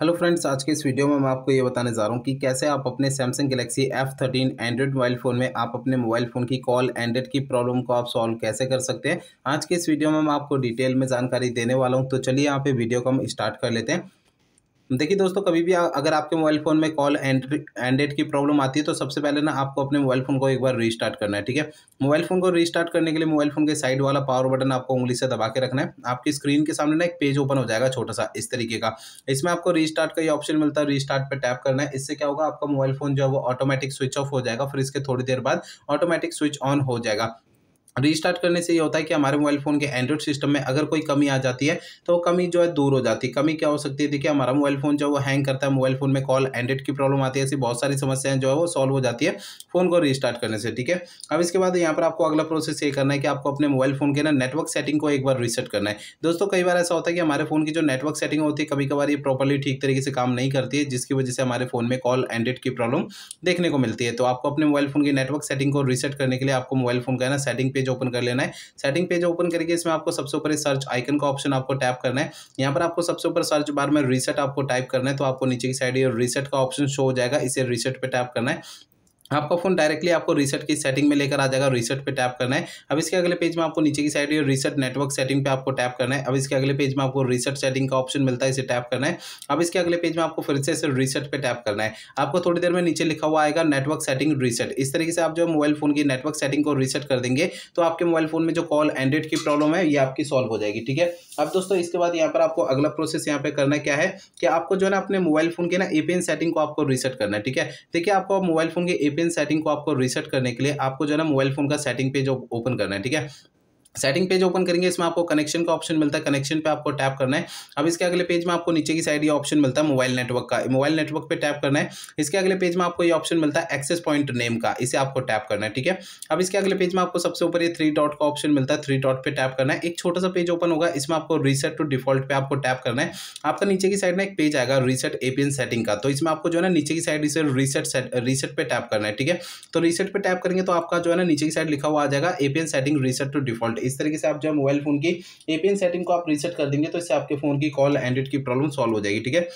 hello friends आज के इस वीडियो में मैं आपको ये बताने जा रहा हूँ कि कैसे आप अपने Samsung Galaxy F thirteen Android mobile phone में आप अपने मोबाइल फ़ोन की कॉल एंड्रॉइड की प्रॉब्लम को आप सॉल्व कैसे कर सकते हैं आज के इस वीडियो में मैं आपको डिटेल में जानकारी देने वाला हूँ तो चलिए यहाँ पे वीडियो को हम स्टार्ट कर लेते हैं देखिए दोस्तों कभी भी अगर आपके मोबाइल फ़ोन में कॉल एंड एंडेड की प्रॉब्लम आती है तो सबसे पहले ना आपको अपने मोबाइल फ़ोन को एक बार रीस्टार्ट करना है ठीक है मोबाइल फ़ोन को रीस्टार्ट करने के लिए मोबाइल फ़ोन के साइड वाला पावर बटन आपको उंगली से दबा के रखना है आपकी स्क्रीन के सामने ना एक पेज ओपन हो जाएगा छोटा सा इस तरीके का इसमें आपको रीस्टार्ट का ये ऑप्शन मिलता है रीस्टार्ट पर टैप करना है इससे क्या होगा आपका मोबाइल फ़ोन जो है वो ऑटोमेटिक स्विच ऑफ हो जाएगा फिर इसके थोड़ी देर बाद ऑटोमेटिक स्विच ऑन हो जाएगा रीस्टार्ट करने से ये होता है कि हमारे मोबाइल फ़ोन के एंड्रॉइड सिस्टम में अगर कोई कमी आ जाती है तो वो कमी जो है दूर हो जाती है कमी क्या हो सकती है देखिए हमारा मोबाइल फ़ोन जो है वो हैंग करता है मोबाइल फ़ोन में कॉल एंड्रॉइड की प्रॉब्लम आती है ऐसी बहुत सारी समस्याएं जो है वो सॉल्व हो जाती है फ़ोन को रीस्टार्ट करने से ठीक है अब इसके बाद यहाँ पर आपको अगला प्रोसेस ये करना है कि आपको अपने मोबाइल फ़ोन के ना नेटवर्क सेटिंग को एक बार रीसेट करना है दोस्तों कई बार ऐसा होता है कि हमारे फ़ोन की जो नेटवर्क सेटिंग होती है कभी कभार ये प्रॉपरली ठीक तरीके से काम नहीं करती है जिसकी वजह से हमारे फ़ोन में कॉल एंड्रॉइड की प्रॉब्लम देखने को मिलती है तो आपको अपने मोबाइल फ़ोन की नेटवर्क सेटिंग को रीसेट करने के लिए आपको मोबाइल फ़ोन का ना सेटिंग पेज पेज ओपन कर लेना है सेटिंग पेज ओपन करके इसमें आपको सबसे ऊपर सर्च आइकन का ऑप्शन आपको टैप करना है यहाँ पर आपको सबसे ऊपर सर्च बार में रीसेट आपको टाइप करना है तो आपको नीचे की साइड रीसेट का ऑप्शन शो हो जाएगा इसे रीसेट पर टैप करना है आपका फोन डायरेक्टली आपको रीसेट की सेटिंग में लेकर आ जाएगा रीसेट पे टैप करना है अब इसके अगले पेज में आपको नीचे की साइड रीसेट नेटवर्क सेटिंग पे आपको टैप करना है अब इसके अगले पेज में आपको रीसेट सेटिंग का ऑप्शन मिलता है इसे टैप करना है अब इसके अगले पेज में आपको फिर से रीसेट पे टैप करना है आपको थोड़ी देर में नीचे लिखा हुआ आएगा नेटवर्क सेटिंग रीसेट इस तरीके से आप जो मोबाइल फोन की नेटवर्क सेटिंग को रीसेट कर देंगे तो आपके मोबाइल फोन में जो कॉल एंड्रेड की प्रॉब्लम है ये आपकी सॉल्व हो जाएगी ठीक है अब दोस्तों इसके बाद यहाँ पर आपको अगला प्रोसेस यहाँ पर करना क्या है कि आपको जो है ना अपने मोबाइल फोन के ना एपीएन सेटिंग को आपको रीसेट करना है ठीक है देखिए आपको मोबाइल फोन के बिन सेटिंग को आपको रिसेट करने के लिए आपको जो है ना मोबाइल फोन का सेटिंग पेज ओपन करना है ठीक है सेटिंग पेज ओपन करेंगे इसमें आपको कनेक्शन का ऑप्शन मिलता है कनेक्शन पे आपको टैप करना है अब इसके अगले पेज में आपको नीचे की साइड ये ऑप्शन मिलता है मोबाइल नेटवर्क का मोबाइल नेटवर्क पे टैप करना है इसके अगले पेज में आपको ये ऑप्शन मिलता है एक्सेस पॉइंट नेम का इसे आपको टैप करना है ठीक है अब इसके अगले पेज में आपको सबसे ऊपर ये थ्री डॉट का ऑप्शन मिलता है थ्री डॉट पर टैप करना है एक छोटा सा पेज ओपन होगा इसमें आपको रीसेट टू डिफॉल्ट पे आपको टैप करना है आपका नीचे की साइड में एक पेज आएगा रीसेट एपीएन सेटिंग का तो इसमें आपको जो है ना नीचे की साइड इसे रीसेट रीसेट पर टैप करना है ठीक है तो रीसेट पर टैप करेंगे तो आपका जो है ना नीचे की साइड लिखा हुआ आ जाएगा APN setting reset to default इस तरीके से आप जब मोबाइल फ़ोन की एपीएन सेटिंग को आप रीसेट कर देंगे तो इससे आपके फ़ोन की कॉल एंड्रेड की प्रॉब्लम सॉल्व हो जाएगी ठीक है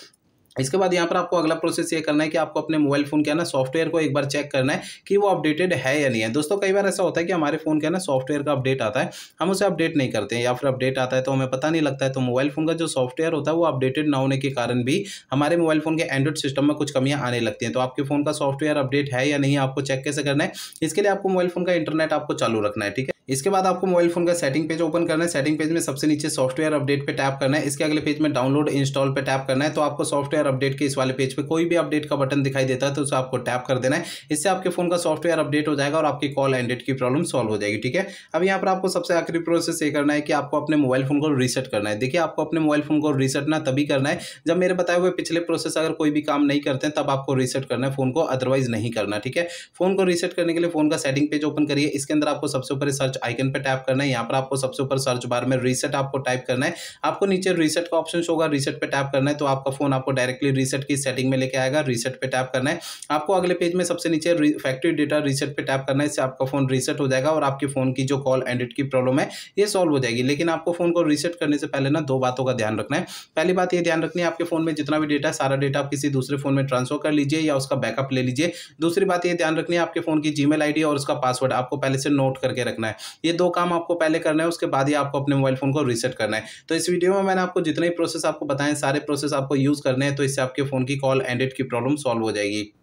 इसके बाद यहाँ पर आपको अगला प्रोसेस ये करना है कि आपको अपने मोबाइल फ़ोन है ना सॉफ्टवेयर को एक बार चेक करना है कि वो अपडेटेड है या नहीं है दोस्तों कई बार ऐसा होता है कि हमारे फ़ोन है ना सॉफ्टवेयर का अपडेट आता है हम उसे अपडेट नहीं करते हैं या फिर अपडेट आता है तो हमें पता नहीं लगता है तो मोबाइल फ़ोन का जो सॉफ्टवेयर होता है वो अपडेटेड ना होने के कारण भी हमारे मोबाइल फ़ोन के एंड्रॉइड सिस्टम में कुछ कमियाँ आने लगती हैं तो आपके फ़ोन का सॉफ्टवेयर अपडेट है या नहीं आपको चेक कैसे करना है इसके लिए आपको मोबाइल फ़ोन का इंटरनेट आपको चालू रखना है ठीक है इसके बाद आपको मोबाइल फोन का सेटिंग पेज ओपन करना है सेटिंग पेज में सबसे नीचे सॉफ्टवेयर अपडेट पे टैप करना है इसके अगले पेज में डाउनलोड इंस्टॉल पे टैप करना है तो आपको सॉफ्टवेयर अपडेट के इस वाले पेज पे कोई भी अपडेट का बटन दिखाई देता है तो उसे आपको टैप कर देना है इससे आपके फोन का सॉफ्टवेयर अपडेट हो जाएगा और आपकी कॉल एंडेड की प्रॉब्लम सॉल्व हो जाएगी ठीक है अब यहाँ पर आपको सबसे आखिरी प्रोसेस ये करना है कि आपको अपने मोबाइल फोन को रीसेट करना है देखिए आपको अपने मोबाइल फोन को रीसेट ना तभी करना है जब मेरे बताए हुए पिछले प्रोसेस अगर कोई भी काम नहीं करते हैं तब आपको रीसेट करना है फोन को अदरवाइज नहीं करना ठीक है फोन को रीसेट करने के लिए फोन का सेटिंग पेज ओपन करिए इसके अंदर आपको सबसे ऊपर सर्च सर्च आइकन पर टैप करना है यहाँ पर आपको सबसे ऊपर सर्च बार में रीसेट आपको टाइप करना है आपको नीचे रीसेट का ऑप्शन होगा रीसेट पर टैप करना है तो आपका फोन आपको डायरेक्टली रीसेट की सेटिंग में लेके आएगा रीसेट पर टैप करना है आपको अगले पेज में सबसे नीचे फैक्ट्री डेटा रीसेट पर टैप करना है इससे आपका फोन रीसेट हो जाएगा और आपके फोन की जो कॉल एंडिट की प्रॉब्लम है ये सॉल्व हो जाएगी लेकिन आपको फोन को रीसेट करने से पहले ना दो बातों का ध्यान रखना है पहली बात ये ध्यान रखनी है आपके फोन में जितना भी डेटा है सारा डेटा आप किसी दूसरे फोन में ट्रांसफर कर लीजिए या उसका बैकअप ले लीजिए दूसरी बात ये ध्यान रखनी है आपके फोन की जीमेल आईडी और उसका पासवर्ड आपको पहले से नोट करके रखना है ये दो काम आपको पहले करना है उसके बाद ही आपको अपने मोबाइल फ़ोन को रीसेट करना है तो इस वीडियो में मैंने आपको जितने प्रोसेस आपको बताएं सारे प्रोसेस आपको यूज़ करने हैं तो इससे आपके फ़ोन की कॉल एंडेड की प्रॉब्लम सॉल्व हो जाएगी